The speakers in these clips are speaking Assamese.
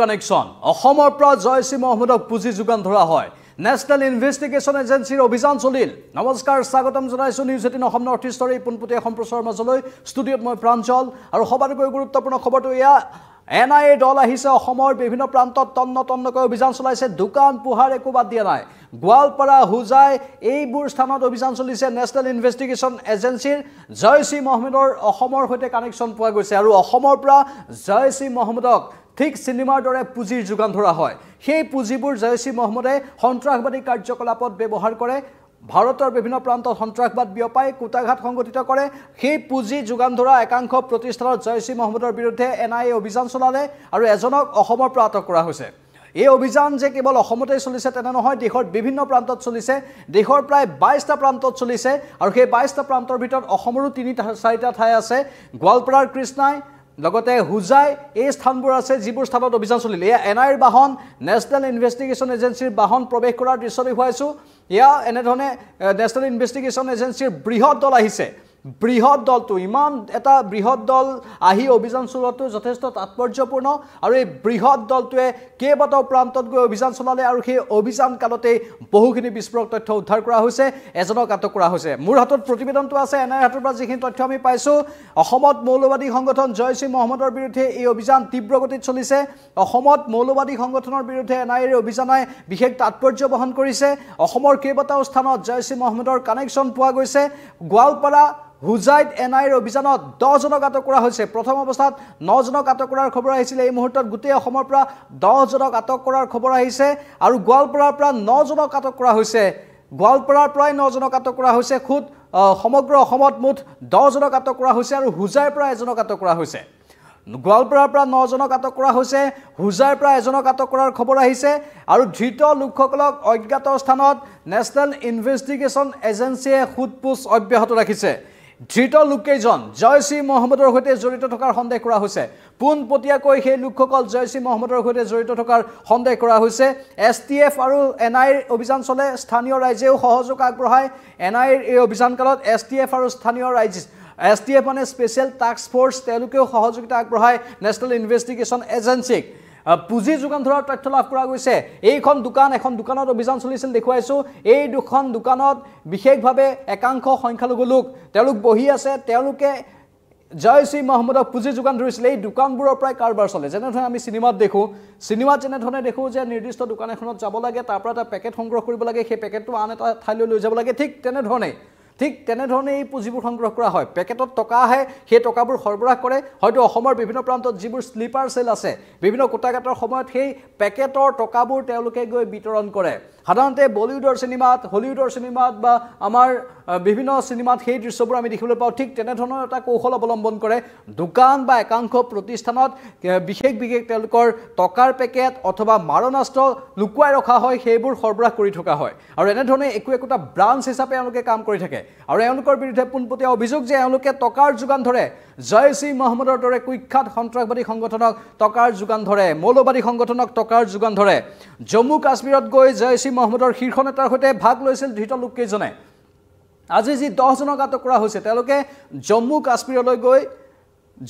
কানেকশন অসমৰ পৰা জয়শ্ৰী মহম্মদক পুঁজি যোগান ধৰা হয় নেশ্যনেল ইনভেষ্টিগেশ্যন এজেঞ্চিৰ অভিযান চলিল নমস্কাৰ স্বাগতম জনাইছোঁ নিউজ এইটিন অসম নৰ্থ ইষ্টৰ এই পোনপটীয়া সম্প্ৰচাৰৰ মাজলৈ ষ্টুডিঅ'ত মই প্ৰাঞ্চল আৰু সবাতোকৈ গুৰুত্বপূৰ্ণ খবৰটো এয়া এন দল আহিছে অসমৰ বিভিন্ন প্ৰান্তত তন্ন তন্নকৈ অভিযান চলাইছে দোকান পোহাৰ একো বাদ দিয়া নাই গোৱালপাৰা হোজাই এইবোৰ স্থানত অভিযান চলিছে নেশ্যনেল ইনভেষ্টিগেশ্যন এজেঞ্চিৰ জয়শ্ৰী মহম্মদৰ অসমৰ সৈতে কানেকশ্যন পোৱা গৈছে আৰু অসমৰ পৰা জয়শ্ৰী মহম্মদক ঠিক চিনেমাৰ দৰে পুঁজিৰ যোগান ধৰা হয় সেই পুঁজিবোৰ জয়চী মহম্মদে সন্ত্ৰাসবাদী কাৰ্যকলাপত ব্যৱহাৰ কৰে ভাৰতৰ বিভিন্ন প্ৰান্তত সন্ত্ৰাসবাদ বিয়পাই কোটাঘাত সংগঠিত কৰে সেই পুঁজি যোগান ধৰা একাংশ প্ৰতিষ্ঠানত জয়চী মহম্মদৰ বিৰুদ্ধে এন আই এ অভিযান চলালে আৰু এজনক অসমৰ পৰা আটক কৰা হৈছে এই অভিযান যে কেৱল অসমতেই চলিছে তেনে নহয় দেশৰ বিভিন্ন প্ৰান্তত চলিছে দেশৰ প্ৰায় বাইছটা প্ৰান্তত চলিছে আৰু সেই বাইছটা প্ৰান্তৰ ভিতৰত অসমৰো তিনি চাৰিটা ঠাই আছে গোৱালপাৰাৰ কৃষ্ণাই লগতে হুজাই এই স্থানবোৰ আছে যিবোৰ স্থানত অভিযান চলিল এয়া এন আইৰ বাহন নেশ্যনেল ইনভেষ্টিগেশ্যন এজেঞ্চিৰ বাহন প্ৰৱেশ কৰাৰ দৃশ্য দেখুৱাইছোঁ এয়া এনেধৰণে নেশ্যনেল ইনভেষ্টিগেশ্যন এজেঞ্চিৰ বৃহৎ দল আহিছে বৃহৎ দলটো ইমান এটা বৃহৎ দল আহি অভিযান চলোৱাটো যথেষ্ট তাৎপৰ্যপূৰ্ণ আৰু এই বৃহৎ দলটোৱে কেইবাটাও প্ৰান্তত গৈ অভিযান চলালে আৰু সেই অভিযান কালতেই বহুখিনি বিস্ফোৰক তথ্য উদ্ধাৰ কৰা হৈছে এজনক আটক কৰা হৈছে মোৰ হাতত প্ৰতিবেদনটো আছে এন আইৰ হাতৰ পৰা যিখিনি তথ্য আমি পাইছোঁ অসমত মৌলবাদী সংগঠন জইচ ই মহম্মদৰ বিৰুদ্ধে এই অভিযান তীব্ৰগতিত চলিছে অসমত মৌলবাদী সংগঠনৰ বিৰুদ্ধে এন আইৰ অভিযানে বিশেষ তাৎপৰ্য বহন কৰিছে অসমৰ কেইবাটাও স্থানত জইচ ই মহম্মদৰ কানেকশ্যন পোৱা গৈছে গোৱালপাৰা হুজাইদ এন আইৰ অভিযানত দহজনক আটক কৰা হৈছে প্ৰথম অৱস্থাত নজনক আটক কৰাৰ খবৰ আহিছিলে এই মুহূৰ্তত গোটেই অসমৰ পৰা দহজনক আটক কৰাৰ খবৰ আহিছে আৰু গোৱালপাৰাৰ পৰা নজনক আটক কৰা হৈছে গোৱালপাৰাৰ পৰাই নজনক আটক কৰা হৈছে খুদ সমগ্ৰ অসমত মুঠ দহজনক আটক কৰা হৈছে আৰু হুজাইৰ পৰা এজনক আটক কৰা হৈছে গোৱালপাৰাৰ পৰা নজনক আটক কৰা হৈছে হুজাৰ পৰা এজনক আটক কৰাৰ খবৰ আহিছে আৰু ধৃত লোকসকলক অজ্ঞাত স্থানত নেশ্যনেল ইনভেষ্টিগেশ্যন এজেঞ্চিয়ে সোধ পোছ অব্যাহত ৰাখিছে ধৃত লোককেইজন জয়চ ই মহম্মদৰ সৈতে জড়িত থকাৰ সন্দেহ কৰা হৈছে পোনপটীয়াকৈ সেই লোকসকল জয়চ ই মহম্মদৰ সৈতে জড়িত থকাৰ সন্দেহ কৰা হৈছে এছ টি এফ আৰু এন আইৰ অভিযান চলে স্থানীয় ৰাইজেও সহযোগ আগবঢ়ায় এন আইৰ এই অভিযানকালত এছ টি এফ আৰু স্থানীয় ৰাইজ এছ টি এফ মানে স্পেচিয়েল টাস্ক ফৰ্চ তেওঁলোকেও সহযোগিতা আগবঢ়ায় নেশ্যনেল ইনভেষ্টিগেশ্যন এজেঞ্চিক পুঁজি যোগান ধৰাৰ তথ্য লাভ কৰা গৈছে এইখন দোকান এখন দোকানত অভিযান চলিছিল দেখুৱাইছোঁ এই দুখন দোকানত বিশেষভাৱে একাংশ সংখ্যালঘু লোক তেওঁলোক বহি আছে তেওঁলোকে জয় শ্ৰী মহম্মদক পুঁজি যোগান ধৰিছিলে এই দোকানবোৰৰ পৰাই কাৰবাৰ চলে যেনেধৰণে আমি চিনেমাত দেখোঁ চিনেমাত যেনেধৰণে দেখোঁ যে নিৰ্দিষ্ট দোকান এখনত যাব লাগে তাৰ পৰা এটা পেকেট সংগ্ৰহ কৰিব লাগে সেই পেকেটটো আন এটা ঠাইলৈ লৈ যাব লাগে ঠিক তেনেধৰণে ঠিক তেনেধৰণে এই পুঁজিবোৰ সংগ্ৰহ কৰা হয় পেকেটত টকা আহে সেই টকাবোৰ সৰবৰাহ কৰে হয়তো অসমৰ বিভিন্ন প্ৰান্তত যিবোৰ শ্লিপাৰ চেল আছে বিভিন্ন কোটাঘাটৰ সময়ত সেই পেকেটৰ টকাবোৰ তেওঁলোকে গৈ বিতৰণ কৰে সাধাৰণতে বলিউডৰ চিনেমাত হলিউডৰ চিনেমাত বা আমাৰ বিভিন্ন চিনেমাত সেই দৃশ্যবোৰ আমি দেখিবলৈ পাওঁ ঠিক তেনেধৰণৰ এটা কৌশল অৱলম্বন কৰে দোকান বা একাংশ প্ৰতিষ্ঠানত বিশেষ বিশেষ তেওঁলোকৰ টকাৰ পেকেট অথবা মাৰণাস্ত্ৰ লুকুৱাই ৰখা হয় সেইবোৰ সৰবৰাহ কৰি থকা হয় আৰু এনেধৰণে একো একোটা ব্ৰাঞ্চ হিচাপে এওঁলোকে কাম কৰি থাকে আৰু এওঁলোকৰ বিৰুদ্ধে পোনপটীয়া অভিযোগ যে এওঁলোকে টকাৰ যোগান ধৰে জয়শ ই মহম্মদৰ দৰে কুখ্যাত সন্ত্ৰাসবাদী সংগঠনক টকাৰ যোগান ধৰে মৌলবাদী সংগঠনক টকাৰ যোগান ধৰে জম্মু কাশ্মীৰত গৈ জয়শ ই মহম্মদৰ শীৰ্ষ নেতাৰ সৈতে ভাগ লৈছিল ধৃত লোককেইজনে আজি যি দহজনক আটক কৰা হৈছে তেওঁলোকে জম্মু কাশ্মীৰলৈ গৈ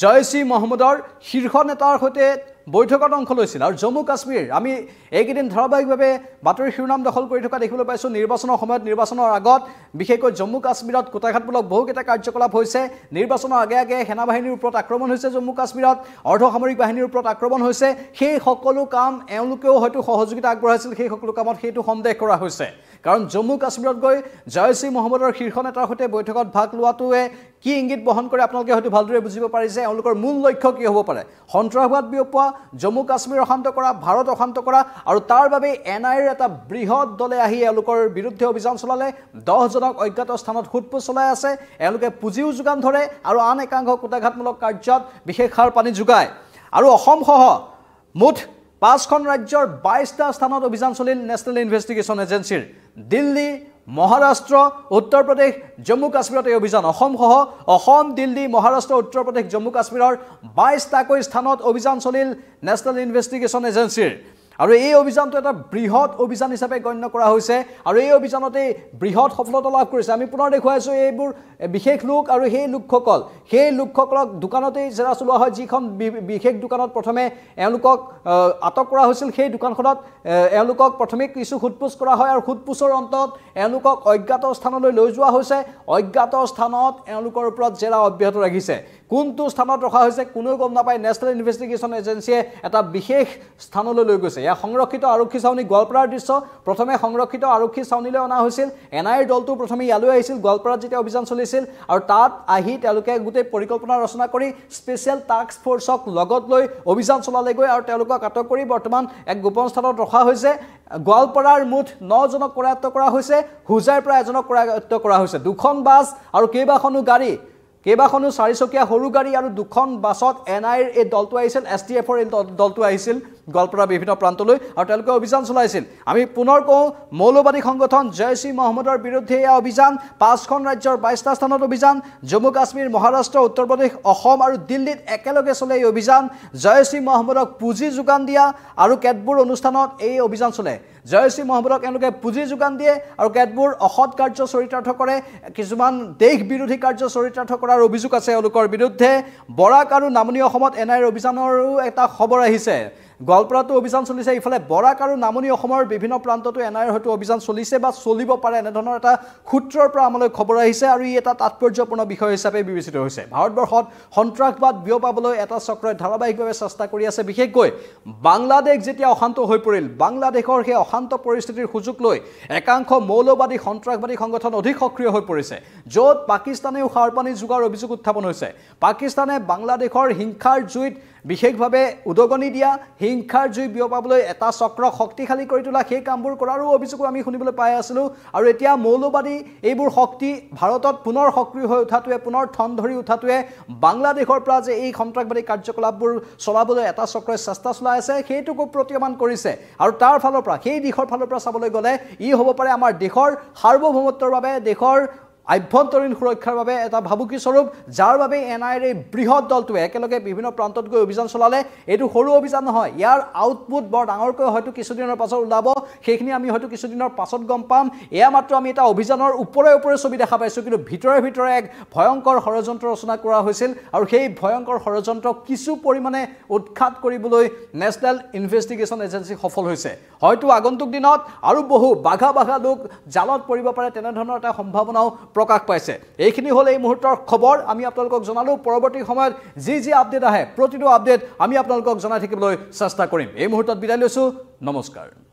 জয়শ ই মহম্মদৰ শীৰ্ষ নেতাৰ সৈতে বৈঠকত অংশ লৈছিল আৰু জম্মু কাশ্মীৰ আমি এইকেইদিন ধাৰাবাহিকভাৱে বাতৰি শিৰোনাম দখল কৰি থকা দেখিবলৈ পাইছোঁ নিৰ্বাচনৰ সময়ত নিৰ্বাচনৰ আগত বিশেষকৈ জম্মু কাশ্মীৰত কোটাঘাটমূলক বহুকেইটা কাৰ্যকলাপ হৈছে নিৰ্বাচনৰ আগে আগে সেনাবাহিনীৰ ওপৰত আক্ৰমণ হৈছে জম্মু কাশ্মীৰত অৰ্ধসামৰিক বাহিনীৰ ওপৰত আক্ৰমণ হৈছে সেই সকলো কাম এওঁলোকেও হয়তো সহযোগিতা আগবঢ়াইছিল সেই সকলো কামত সেইটো সন্দেহ কৰা হৈছে কাৰণ জম্মু কাশ্মীৰত গৈ জয়চ ই মহম্মদৰ শীৰ্ষ নেতাৰ সৈতে বৈঠকত ভাগ লোৱাটোৱে কি ইংগিত বহন কৰে আপোনালোকে হয়তো ভালদৰে বুজিব পাৰিছে এওঁলোকৰ মূল লক্ষ্য কি হ'ব পাৰে সন্ত্ৰাসবাদ বিয়পোৱা জম্মু কাশ্মীৰ অশান্ত কৰা ভাৰত অশান্ত কৰা আৰু তাৰ বাবে এন আইৰ এটা বৃহৎ দলে আহি এওঁলোকৰ বিৰুদ্ধে অভিযান চলালে দহজনক অজ্ঞাত স্থানত সোধ সোধপোচ চলাই আছে এওঁলোকে পুঁজিও যোগান ধৰে আৰু আন একাংশ কোটাঘাতমূলক কাৰ্যত বিশেষ সাৰ পানী যোগায় আৰু অসমসহ মুঠ পাঁচখন ৰাজ্যৰ বাইছটা স্থানত অভিযান চলিল নেশ্যনেল ইনভেষ্টিগেশ্যন এজেঞ্চিৰ দিল্লী মহাৰাষ্ট্ৰ উত্তৰ প্ৰদেশ জম্মু কাশ্মীৰত এই অভিযান অসমসহ অসম দিল্লী মহাৰাষ্ট্ৰ উত্তৰ প্ৰদেশ জম্মু কাশ্মীৰৰ বাইছটাকৈ স্থানত অভিযান চলিল নেশ্যনেল ইনভেষ্টিগেশ্যন এজেঞ্চিৰ আৰু এই অভিযানটো এটা বৃহৎ অভিযান হিচাপে গণ্য কৰা হৈছে আৰু এই অভিযানতেই বৃহৎ সফলতা লাভ কৰিছে আমি পুনৰ দেখুৱাইছোঁ এইবোৰ বিশেষ লোক আৰু সেই লোকসকল সেই লোকসকলক দোকানতেই জেৰা চলোৱা হয় যিখন বিশেষ দোকানত প্ৰথমে এওঁলোকক আটক কৰা হৈছিল সেই দোকানখনত এওঁলোকক প্ৰথমে কিছু সোধ পোছ কৰা হয় আৰু পোছৰ অন্তত এওঁলোকক অজ্ঞাত স্থানলৈ লৈ যোৱা হৈছে অজ্ঞাত স্থানত এওঁলোকৰ ওপৰত জেৰা অব্যাহত ৰাখিছে কোনটো স্থানত ৰখা হৈছে কোনেও গম নাপায় নেশ্যনেল ইনভেষ্টিগেশ্যন এজেঞ্চিয়ে এটা বিশেষ স্থানলৈ লৈ গৈছে ইয়াৰ সংৰক্ষিত আৰক্ষী চাউনী গোৱালপাৰাৰ দৃশ্য প্ৰথমে সংৰক্ষিত আৰক্ষী চাউনিলৈ অনা হৈছিল এন আইৰ দলটো প্ৰথমে ইয়ালৈ আহিছিল গোৱালপাৰাত যেতিয়া অভিযান চলিছিল আৰু তাত আহি তেওঁলোকে গোটেই পৰিকল্পনা ৰচনা কৰি স্পেচিয়েল টাস্ক ফৰ্চক লগত লৈ অভিযান চলালেগৈ আৰু তেওঁলোকক আটক কৰি বৰ্তমান এক গোপন স্থানত ৰখা হৈছে গোৱালপাৰাৰ মুঠ নজনক কৰায়ত্ব কৰা হৈছে হোজাইৰ পৰা এজনক কৰায়ত্ব কৰা হৈছে দুখন বাছ আৰু কেইবাখনো গাড়ী কেইবাখনো চাৰিচকীয়া সৰু গাড়ী আৰু দুখন বাছত এন আইৰ এই দলটো আহিছিল এছ টি এফৰ এই দলটো আহিছিল গোৱালপাৰা বিভিন্ন প্ৰান্তলৈ আৰু তেওঁলোকে অভিযান চলাইছিল আমি পুনৰ কওঁ মৌলবাদী সংগঠন জৈচ ই মহম্মদৰ বিৰুদ্ধে এয়া অভিযান পাঁচখন ৰাজ্যৰ বাইছটা স্থানত অভিযান জম্মু কাশ্মীৰ মহাৰাষ্ট্ৰ উত্তৰ প্ৰদেশ অসম আৰু দিল্লীত একেলগে চলে এই অভিযান জৈচ ই মহম্মদক পুঁজি যোগান দিয়া আৰু কেতবোৰ অনুষ্ঠানত এই অভিযান চলে জৈচ ই মহম্মদক এওঁলোকে পুঁজি যোগান দিয়ে আৰু কেতবোৰ অসৎ কাৰ্য চৰিতাৰ্থ কৰে কিছুমান দেশ বিৰোধী কাৰ্য চৰিতাৰ্থ কৰাৰ অভিযোগ আছে এওঁলোকৰ বিৰুদ্ধে বৰাক আৰু নামনি অসমত এন আইৰ অভিযানৰো এটা খবৰ আহিছে গোৱালপাৰাতো অভিযান চলিছে ইফালে বৰাক আৰু নামনি অসমৰ বিভিন্ন প্ৰান্ততো এন আই আৰ হয়তো অভিযান চলিছে বা চলিব পাৰে এনেধৰণৰ এটা সূত্ৰৰ পৰা আমালৈ খবৰ আহিছে আৰু ই এটা তাৎপৰ্যপূৰ্ণ বিষয় হিচাপে বিবেচিত হৈছে ভাৰতবৰ্ষত সন্ত্ৰাসবাদ বিয়পাবলৈ এটা চক্ৰই ধাৰাবাহিকভাৱে চেষ্টা কৰি আছে বিশেষকৈ বাংলাদেশ যেতিয়া অশান্ত হৈ পৰিল বাংলাদেশৰ সেই অশান্ত পৰিস্থিতিৰ সুযোগ লৈ একাংশ মৌলবাদী সন্ত্ৰাসবাদী সংগঠন অধিক সক্ৰিয় হৈ পৰিছে য'ত পাকিস্তানেও সাৰ পানী যোগাৰ অভিযোগ উত্থাপন হৈছে পাকিস্তানে বাংলাদেশৰ হিংসাৰ জুইত বিশেষভাৱে উদগনি দিয়া হিংসাৰ জুই বিয়পাবলৈ এটা চক্ৰ শক্তিশালী কৰি তোলা সেই কামবোৰ কৰাৰো অভিযোগো আমি শুনিবলৈ পাই আছিলোঁ আৰু এতিয়া মৌলবাদী এইবোৰ শক্তি ভাৰতত পুনৰ সক্ৰিয় হৈ উঠাটোৱে পুনৰ ঠন ধৰি উঠাটোৱে বাংলাদেশৰ পৰা যে এই সন্ত্ৰাসবাদী কাৰ্যকলাপবোৰ চলাবলৈ এটা চক্ৰই চেষ্টা চলাই আছে সেইটোকো প্ৰতীয়মান কৰিছে আৰু তাৰ ফালৰ পৰা সেই দিশৰ ফালৰ পৰা চাবলৈ গ'লে ই হ'ব পাৰে আমাৰ দেশৰ সাৰ্বভৌমত্বৰ বাবে দেশৰ আভ্যন্তৰীণ সুৰক্ষাৰ বাবে এটা ভাবুকিস্বৰূপ যাৰ বাবে এন আই আইৰ এই বৃহৎ দলটোৱে একেলগে বিভিন্ন প্ৰান্তত গৈ অভিযান চলালে এইটো সৰু অভিযান নহয় ইয়াৰ আউটপুট বৰ ডাঙৰকৈ হয়তো কিছুদিনৰ পাছত ওলাব সেইখিনি আমি হয়তো কিছুদিনৰ পাছত গম পাম এয়া মাত্ৰ আমি এটা অভিযানৰ ওপৰে ওপৰে ছবি দেখা পাইছোঁ কিন্তু ভিতৰে ভিতৰে এক ভয়ংকৰ ষড়যন্ত্ৰ ৰচনা কৰা হৈছিল আৰু সেই ভয়ংকৰ ষড়যন্ত্ৰ কিছু পৰিমাণে উৎখাত কৰিবলৈ নেশ্যনেল ইনভেষ্টিগেশ্যন এজেঞ্চি সফল হৈছে হয়তো আগন্তুক দিনত আৰু বহু বাঘা বাঘা লোক জালত পৰিব পাৰে তেনেধৰণৰ এটা সম্ভাৱনাও প্ৰকাশ পাইছে এইখিনি হ'ল এই মুহূৰ্তৰ খবৰ আমি আপোনালোকক জনালোঁ পৰৱৰ্তী সময়ত যি যি আপডেট আহে প্ৰতিটো আপডেট আমি আপোনালোকক জনাই থাকিবলৈ চেষ্টা কৰিম এই মুহূৰ্তত বিদায় লৈছোঁ নমস্কাৰ